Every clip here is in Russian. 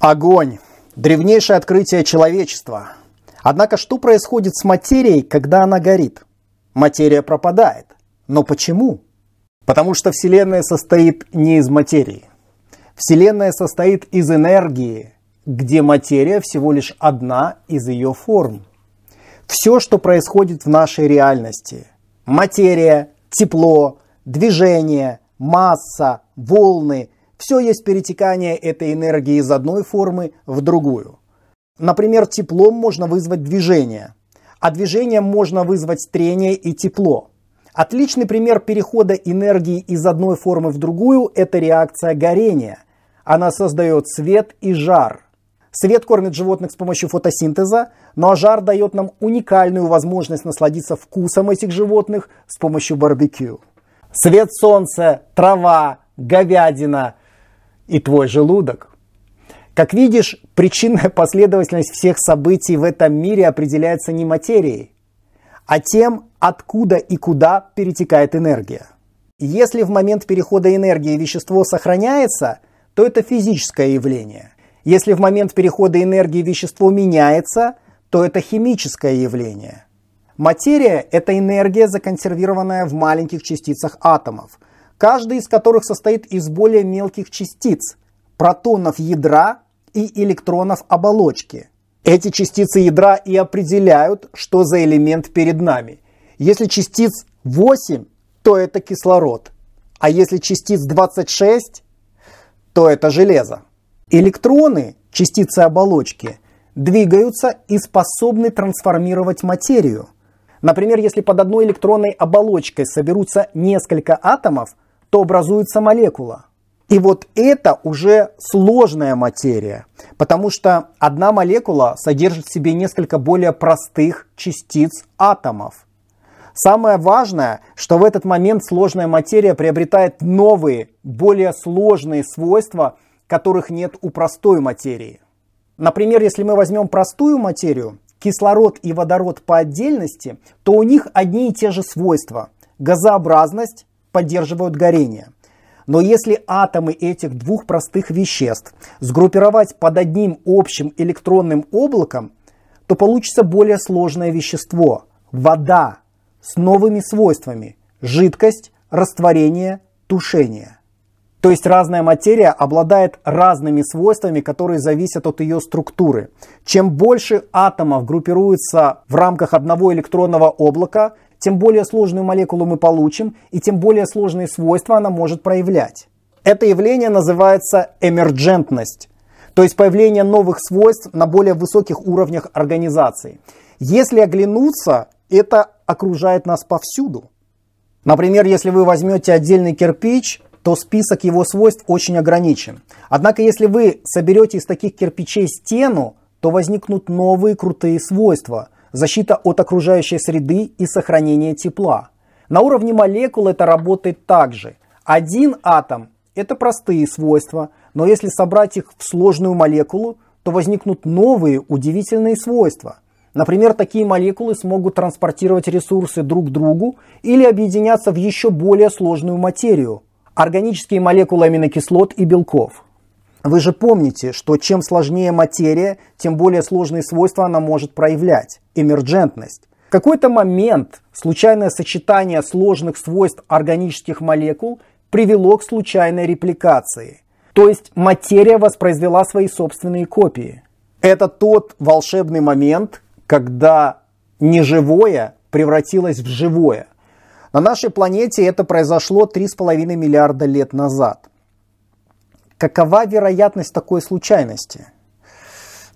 Огонь. Древнейшее открытие человечества. Однако что происходит с материей, когда она горит? Материя пропадает. Но почему? Потому что Вселенная состоит не из материи. Вселенная состоит из энергии, где материя всего лишь одна из ее форм. Все, что происходит в нашей реальности – материя, тепло, движение, масса, волны – все есть перетекание этой энергии из одной формы в другую. Например, теплом можно вызвать движение, а движением можно вызвать трение и тепло. Отличный пример перехода энергии из одной формы в другую – это реакция горения. Она создает свет и жар. Свет кормит животных с помощью фотосинтеза, но жар дает нам уникальную возможность насладиться вкусом этих животных с помощью барбекю. Свет солнца, трава, говядина, и твой желудок. Как видишь, причинная последовательность всех событий в этом мире определяется не материей, а тем, откуда и куда перетекает энергия. Если в момент перехода энергии вещество сохраняется, то это физическое явление. Если в момент перехода энергии вещество меняется, то это химическое явление. Материя – это энергия, законсервированная в маленьких частицах атомов – каждый из которых состоит из более мелких частиц – протонов ядра и электронов оболочки. Эти частицы ядра и определяют, что за элемент перед нами. Если частиц 8, то это кислород, а если частиц 26, то это железо. Электроны, частицы оболочки, двигаются и способны трансформировать материю. Например, если под одной электронной оболочкой соберутся несколько атомов – то образуется молекула. И вот это уже сложная материя, потому что одна молекула содержит в себе несколько более простых частиц атомов. Самое важное, что в этот момент сложная материя приобретает новые, более сложные свойства, которых нет у простой материи. Например, если мы возьмем простую материю, кислород и водород по отдельности, то у них одни и те же свойства. Газообразность, поддерживают горение. Но если атомы этих двух простых веществ сгруппировать под одним общим электронным облаком, то получится более сложное вещество – вода с новыми свойствами – жидкость, растворение, тушение. То есть разная материя обладает разными свойствами, которые зависят от ее структуры. Чем больше атомов группируется в рамках одного электронного облака – тем более сложную молекулу мы получим, и тем более сложные свойства она может проявлять. Это явление называется эмерджентность, то есть появление новых свойств на более высоких уровнях организации. Если оглянуться, это окружает нас повсюду. Например, если вы возьмете отдельный кирпич, то список его свойств очень ограничен. Однако, если вы соберете из таких кирпичей стену, то возникнут новые крутые свойства – защита от окружающей среды и сохранение тепла. На уровне молекул это работает так же. Один атом – это простые свойства, но если собрать их в сложную молекулу, то возникнут новые удивительные свойства. Например, такие молекулы смогут транспортировать ресурсы друг к другу или объединяться в еще более сложную материю – органические молекулы аминокислот и белков – вы же помните, что чем сложнее материя, тем более сложные свойства она может проявлять. Эмерджентность. В какой-то момент случайное сочетание сложных свойств органических молекул привело к случайной репликации. То есть материя воспроизвела свои собственные копии. Это тот волшебный момент, когда неживое превратилось в живое. На нашей планете это произошло 3,5 миллиарда лет назад. Какова вероятность такой случайности?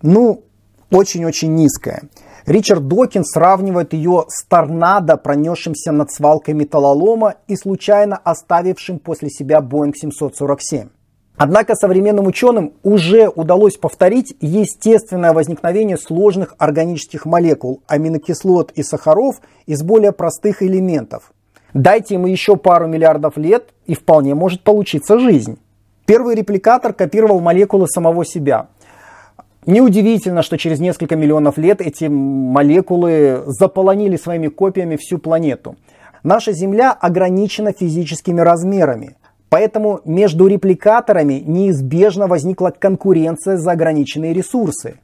Ну, очень-очень низкая. Ричард Докин сравнивает ее с торнадо, пронесшимся над свалкой металлолома и случайно оставившим после себя Boeing 747. Однако современным ученым уже удалось повторить естественное возникновение сложных органических молекул, аминокислот и сахаров из более простых элементов. Дайте ему еще пару миллиардов лет, и вполне может получиться жизнь. Первый репликатор копировал молекулы самого себя. Неудивительно, что через несколько миллионов лет эти молекулы заполонили своими копиями всю планету. Наша Земля ограничена физическими размерами, поэтому между репликаторами неизбежно возникла конкуренция за ограниченные ресурсы.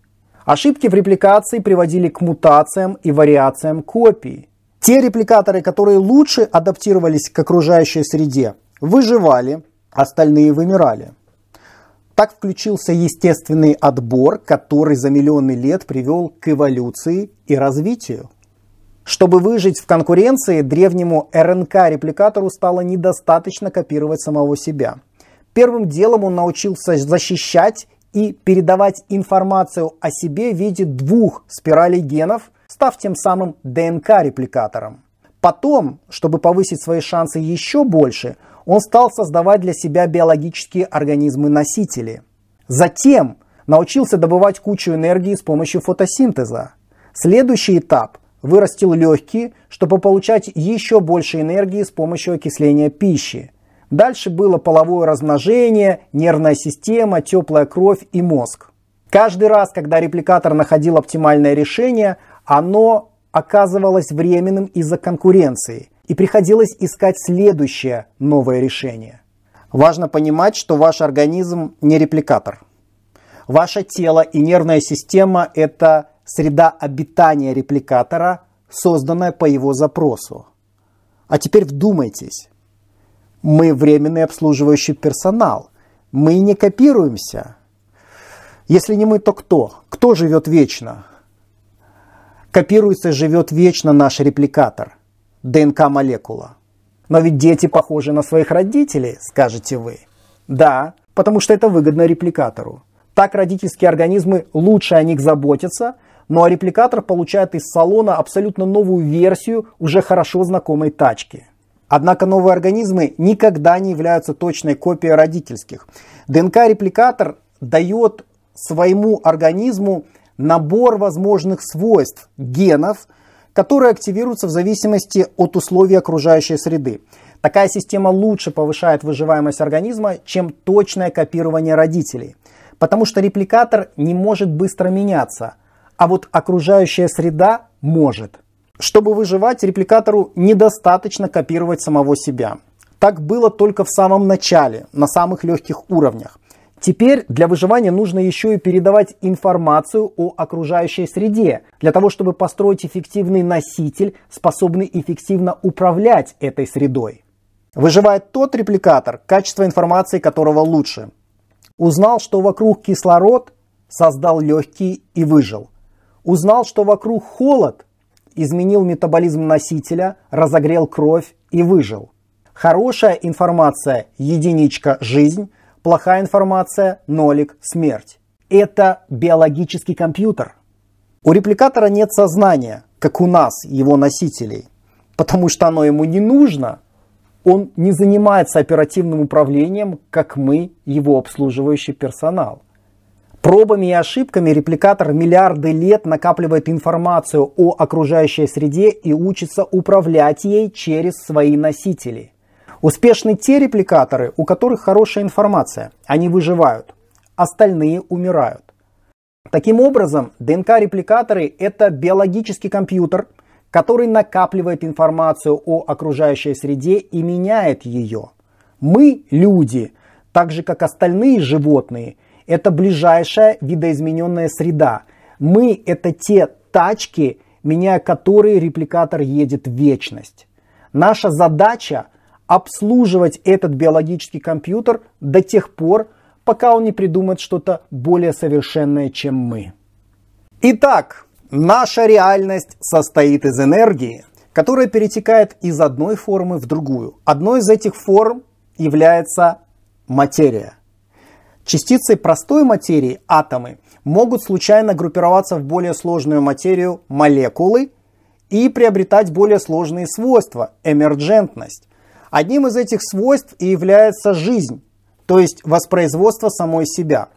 Ошибки в репликации приводили к мутациям и вариациям копий. Те репликаторы, которые лучше адаптировались к окружающей среде, выживали, остальные вымирали. Так включился естественный отбор, который за миллионы лет привел к эволюции и развитию. Чтобы выжить в конкуренции, древнему РНК-репликатору стало недостаточно копировать самого себя. Первым делом он научился защищать и передавать информацию о себе в виде двух спиралей генов, став тем самым ДНК-репликатором. Потом, чтобы повысить свои шансы еще больше, он стал создавать для себя биологические организмы-носители. Затем научился добывать кучу энергии с помощью фотосинтеза. Следующий этап – вырастил легкие, чтобы получать еще больше энергии с помощью окисления пищи. Дальше было половое размножение, нервная система, теплая кровь и мозг. Каждый раз, когда репликатор находил оптимальное решение, оно оказывалось временным из-за конкуренции – и приходилось искать следующее новое решение. Важно понимать, что ваш организм не репликатор. Ваше тело и нервная система – это среда обитания репликатора, созданная по его запросу. А теперь вдумайтесь. Мы временный обслуживающий персонал. Мы не копируемся. Если не мы, то кто? Кто живет вечно? Копируется, живет вечно наш репликатор – ДНК-молекула. Но ведь дети похожи на своих родителей, скажете вы. Да, потому что это выгодно репликатору. Так родительские организмы лучше о них заботятся, ну а репликатор получает из салона абсолютно новую версию уже хорошо знакомой тачки. Однако новые организмы никогда не являются точной копией родительских. ДНК-репликатор дает своему организму набор возможных свойств генов – которые активируются в зависимости от условий окружающей среды. Такая система лучше повышает выживаемость организма, чем точное копирование родителей, потому что репликатор не может быстро меняться, а вот окружающая среда может. Чтобы выживать, репликатору недостаточно копировать самого себя. Так было только в самом начале, на самых легких уровнях. Теперь для выживания нужно еще и передавать информацию о окружающей среде, для того, чтобы построить эффективный носитель, способный эффективно управлять этой средой. Выживает тот репликатор, качество информации которого лучше. Узнал, что вокруг кислород, создал легкий и выжил. Узнал, что вокруг холод, изменил метаболизм носителя, разогрел кровь и выжил. Хорошая информация – единичка жизнь, плохая информация, нолик, смерть. Это биологический компьютер. У репликатора нет сознания, как у нас, его носителей, потому что оно ему не нужно. Он не занимается оперативным управлением, как мы, его обслуживающий персонал. Пробами и ошибками репликатор миллиарды лет накапливает информацию о окружающей среде и учится управлять ей через свои носители – Успешны те репликаторы, у которых хорошая информация. Они выживают. Остальные умирают. Таким образом, ДНК-репликаторы – это биологический компьютер, который накапливает информацию о окружающей среде и меняет ее. Мы, люди, так же как остальные животные, это ближайшая видоизмененная среда. Мы – это те тачки, меняя которые репликатор едет в вечность. Наша задача – обслуживать этот биологический компьютер до тех пор, пока он не придумает что-то более совершенное, чем мы. Итак, наша реальность состоит из энергии, которая перетекает из одной формы в другую. Одной из этих форм является материя. Частицы простой материи, атомы, могут случайно группироваться в более сложную материю молекулы и приобретать более сложные свойства, эмерджентность. Одним из этих свойств и является жизнь, то есть воспроизводство самой себя.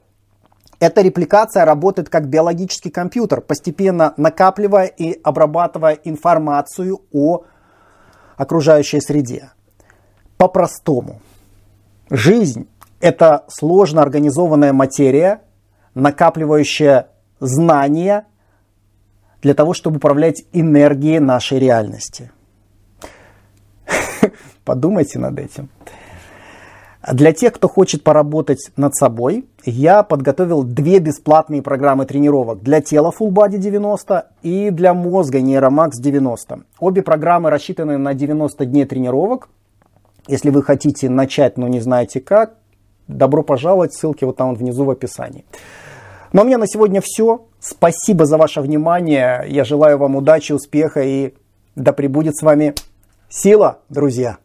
Эта репликация работает как биологический компьютер, постепенно накапливая и обрабатывая информацию о окружающей среде. По-простому. Жизнь – это сложно организованная материя, накапливающая знания для того, чтобы управлять энергией нашей реальности – Подумайте над этим. Для тех, кто хочет поработать над собой, я подготовил две бесплатные программы тренировок для тела Full Body 90 и для мозга Neuromax 90. Обе программы рассчитаны на 90 дней тренировок. Если вы хотите начать, но не знаете как, добро пожаловать, ссылки вот там внизу в описании. Но ну, а у меня на сегодня все. Спасибо за ваше внимание. Я желаю вам удачи, успеха и да пребудет с вами сила, друзья!